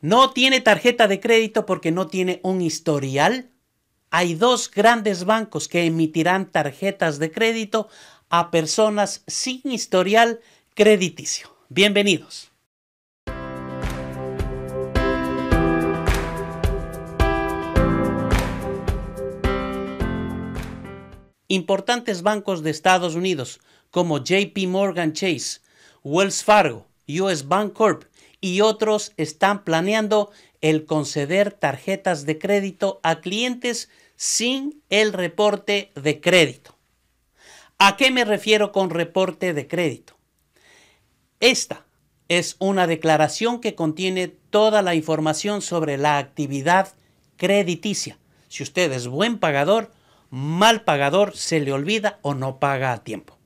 no tiene tarjeta de crédito porque no tiene un historial. Hay dos grandes bancos que emitirán tarjetas de crédito a personas sin historial crediticio. Bienvenidos. Importantes bancos de Estados Unidos como JP Morgan Chase, Wells Fargo, US Bank Corp., y otros están planeando el conceder tarjetas de crédito a clientes sin el reporte de crédito. ¿A qué me refiero con reporte de crédito? Esta es una declaración que contiene toda la información sobre la actividad crediticia. Si usted es buen pagador, mal pagador, se le olvida o no paga a tiempo.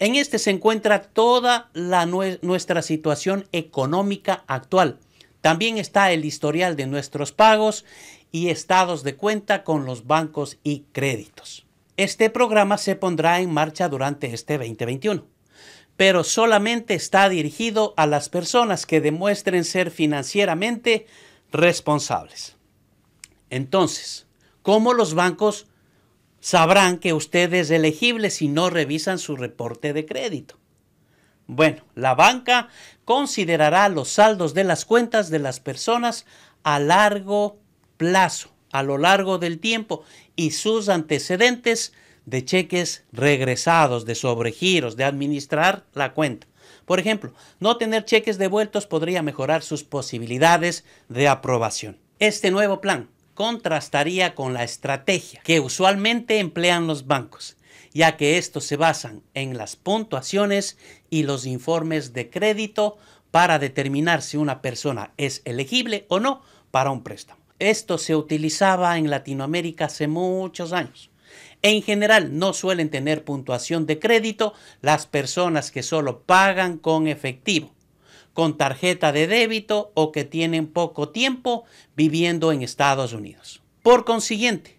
En este se encuentra toda la nuestra situación económica actual. También está el historial de nuestros pagos y estados de cuenta con los bancos y créditos. Este programa se pondrá en marcha durante este 2021, pero solamente está dirigido a las personas que demuestren ser financieramente responsables. Entonces, ¿cómo los bancos sabrán que usted es elegible si no revisan su reporte de crédito. Bueno, la banca considerará los saldos de las cuentas de las personas a largo plazo, a lo largo del tiempo, y sus antecedentes de cheques regresados, de sobregiros, de administrar la cuenta. Por ejemplo, no tener cheques devueltos podría mejorar sus posibilidades de aprobación. Este nuevo plan contrastaría con la estrategia que usualmente emplean los bancos, ya que estos se basan en las puntuaciones y los informes de crédito para determinar si una persona es elegible o no para un préstamo. Esto se utilizaba en Latinoamérica hace muchos años. En general no suelen tener puntuación de crédito las personas que solo pagan con efectivo con tarjeta de débito o que tienen poco tiempo viviendo en Estados Unidos. Por consiguiente,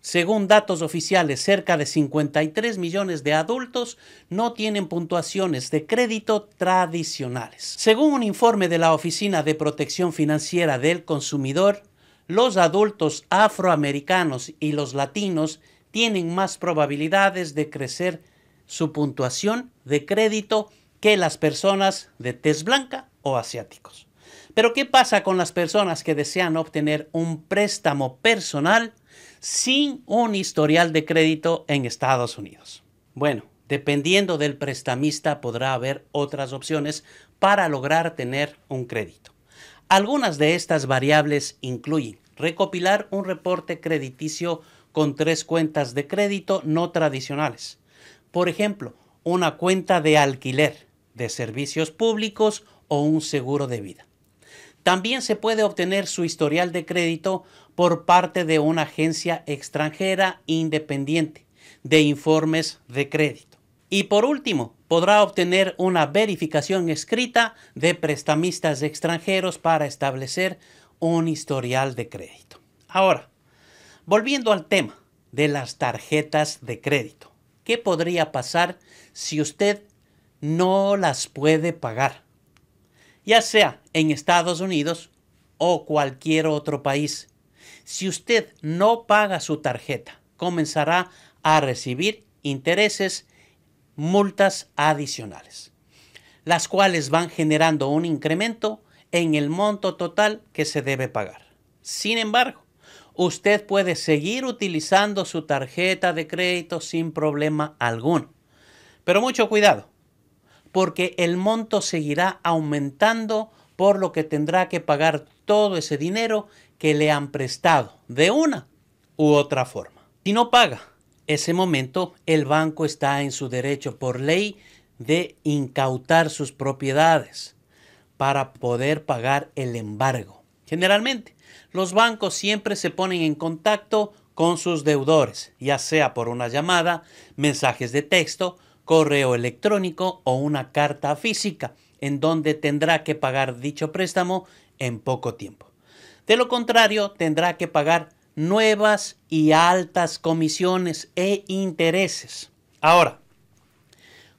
según datos oficiales, cerca de 53 millones de adultos no tienen puntuaciones de crédito tradicionales. Según un informe de la Oficina de Protección Financiera del Consumidor, los adultos afroamericanos y los latinos tienen más probabilidades de crecer su puntuación de crédito que las personas de tez blanca o asiáticos. Pero ¿qué pasa con las personas que desean obtener un préstamo personal sin un historial de crédito en Estados Unidos? Bueno, dependiendo del prestamista podrá haber otras opciones para lograr tener un crédito. Algunas de estas variables incluyen recopilar un reporte crediticio con tres cuentas de crédito no tradicionales. Por ejemplo, una cuenta de alquiler, de servicios públicos o un seguro de vida. También se puede obtener su historial de crédito por parte de una agencia extranjera independiente de informes de crédito. Y por último, podrá obtener una verificación escrita de prestamistas extranjeros para establecer un historial de crédito. Ahora, volviendo al tema de las tarjetas de crédito, ¿qué podría pasar si usted no las puede pagar, ya sea en Estados Unidos o cualquier otro país. Si usted no paga su tarjeta, comenzará a recibir intereses, multas adicionales, las cuales van generando un incremento en el monto total que se debe pagar. Sin embargo, usted puede seguir utilizando su tarjeta de crédito sin problema alguno. Pero mucho cuidado, porque el monto seguirá aumentando por lo que tendrá que pagar todo ese dinero que le han prestado de una u otra forma. Si no paga, ese momento el banco está en su derecho por ley de incautar sus propiedades para poder pagar el embargo. Generalmente, los bancos siempre se ponen en contacto con sus deudores, ya sea por una llamada, mensajes de texto correo electrónico o una carta física, en donde tendrá que pagar dicho préstamo en poco tiempo. De lo contrario, tendrá que pagar nuevas y altas comisiones e intereses. Ahora,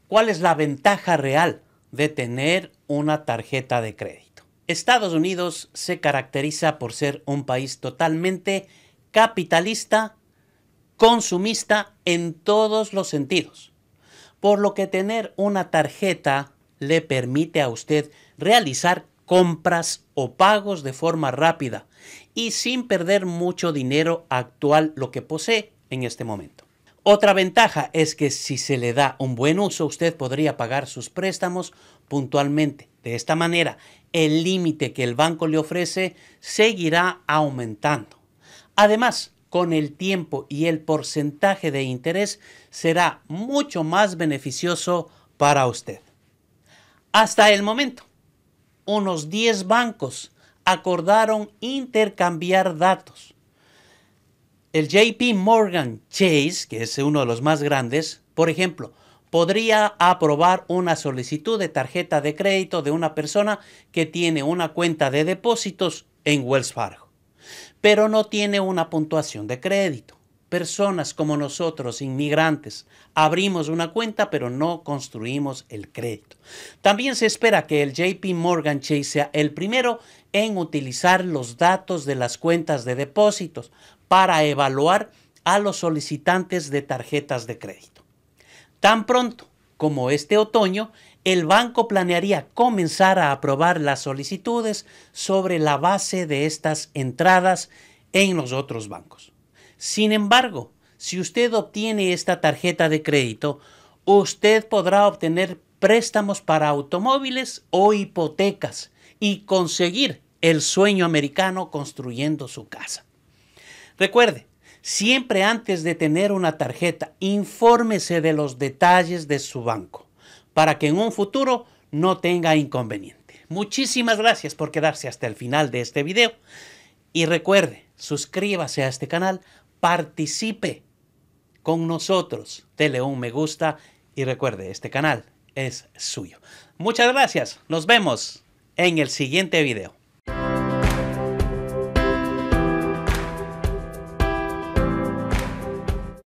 ¿cuál es la ventaja real de tener una tarjeta de crédito? Estados Unidos se caracteriza por ser un país totalmente capitalista, consumista en todos los sentidos por lo que tener una tarjeta le permite a usted realizar compras o pagos de forma rápida y sin perder mucho dinero actual lo que posee en este momento. Otra ventaja es que si se le da un buen uso, usted podría pagar sus préstamos puntualmente. De esta manera, el límite que el banco le ofrece seguirá aumentando. Además, con el tiempo y el porcentaje de interés será mucho más beneficioso para usted. Hasta el momento, unos 10 bancos acordaron intercambiar datos. El JP Morgan Chase, que es uno de los más grandes, por ejemplo, podría aprobar una solicitud de tarjeta de crédito de una persona que tiene una cuenta de depósitos en Wells Fargo pero no tiene una puntuación de crédito. Personas como nosotros, inmigrantes, abrimos una cuenta pero no construimos el crédito. También se espera que el JP Morgan Chase sea el primero en utilizar los datos de las cuentas de depósitos para evaluar a los solicitantes de tarjetas de crédito. Tan pronto como este otoño, el banco planearía comenzar a aprobar las solicitudes sobre la base de estas entradas en los otros bancos. Sin embargo, si usted obtiene esta tarjeta de crédito, usted podrá obtener préstamos para automóviles o hipotecas y conseguir el sueño americano construyendo su casa. Recuerde, siempre antes de tener una tarjeta, infórmese de los detalles de su banco para que en un futuro no tenga inconveniente. Muchísimas gracias por quedarse hasta el final de este video y recuerde, suscríbase a este canal, participe con nosotros, dele un me gusta y recuerde, este canal es suyo. Muchas gracias, nos vemos en el siguiente video.